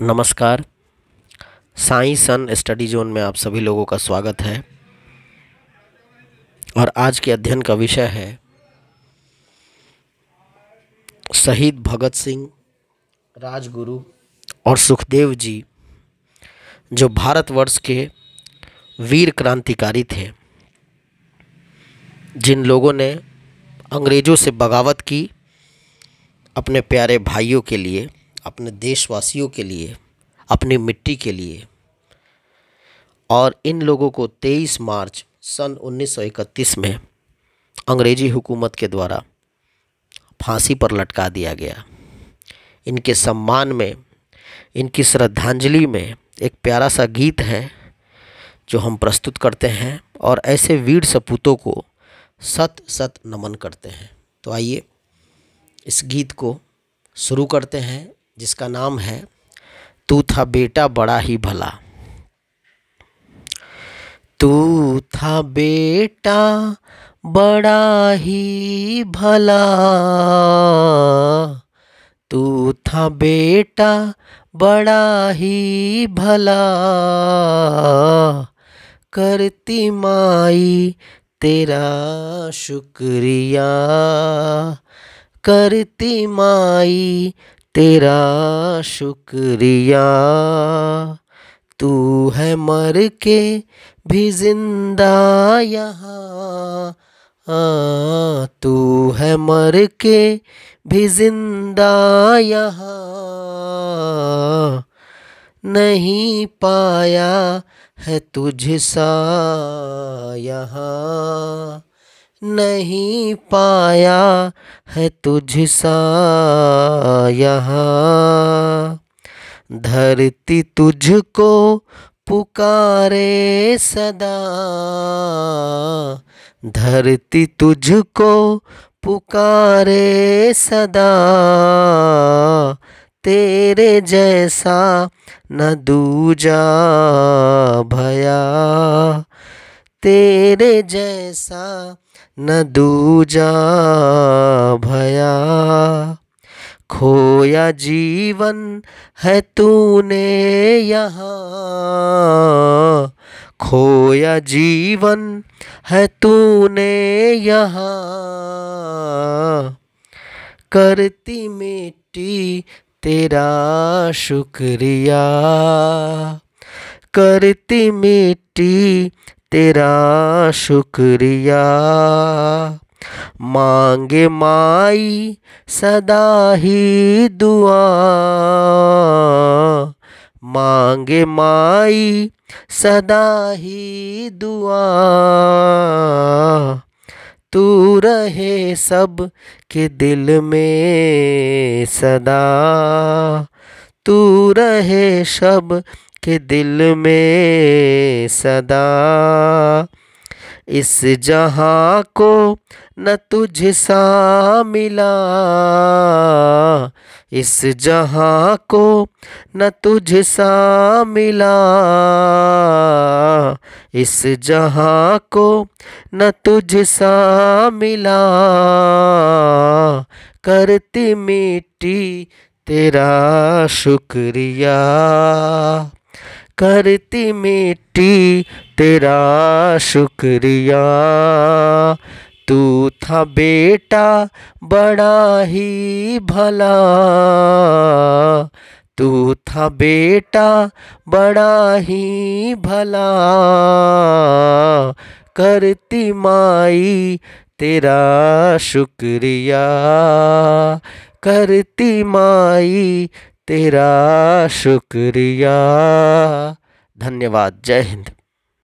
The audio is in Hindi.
नमस्कार साई सन स्टडी जोन में आप सभी लोगों का स्वागत है और आज के अध्ययन का विषय है शहीद भगत सिंह राजगुरु और सुखदेव जी जो भारतवर्ष के वीर क्रांतिकारी थे जिन लोगों ने अंग्रेज़ों से बगावत की अपने प्यारे भाइयों के लिए अपने देशवासियों के लिए अपनी मिट्टी के लिए और इन लोगों को 23 मार्च सन 1931 में अंग्रेजी हुकूमत के द्वारा फांसी पर लटका दिया गया इनके सम्मान में इनकी श्रद्धांजलि में एक प्यारा सा गीत है जो हम प्रस्तुत करते हैं और ऐसे वीर सपूतों को सत सत नमन करते हैं तो आइए इस गीत को शुरू करते हैं जिसका नाम है तू था बेटा बड़ा ही भला तू था बेटा बड़ा ही भला तू था बेटा बड़ा ही भला करती माई तेरा शुक्रिया करती माई तेरा शुक्रिया तू है मर के भी जिंदा यहाँ तू है मर के भी जिंदा यहाँ नहीं पाया है सा यहाँ नहीं पाया है तुझसा यहाँ धरती तुझको पुकारे सदा धरती तुझको पुकारे सदा तेरे जैसा न दूजा भया तेरे जैसा न दूजा भया खोया जीवन है तूने यहाँ खोया जीवन है तूने यहाँ करती मिट्टी तेरा शुक्रिया करती मिट्टी तेरा शुक्रिया मांगे माई सदा ही दुआ मांगे माई सदा ही दुआ तू रहे सब के दिल में सदा तू रहे शब के दिल में सदा इस जहाँ को न तुझ सा मिला इस जहाँ को न तुझ सा मिला इस जहाँ को न तुझ सा मिला करती मिट्टी तेरा शुक्रिया करती मिट्टी तेरा शुक्रिया तू था बेटा बड़ा ही भला तू था बेटा बड़ा ही भला करती माई तेरा शुक्रिया करती माई तेरा शुक्रिया धन्यवाद जय हिंद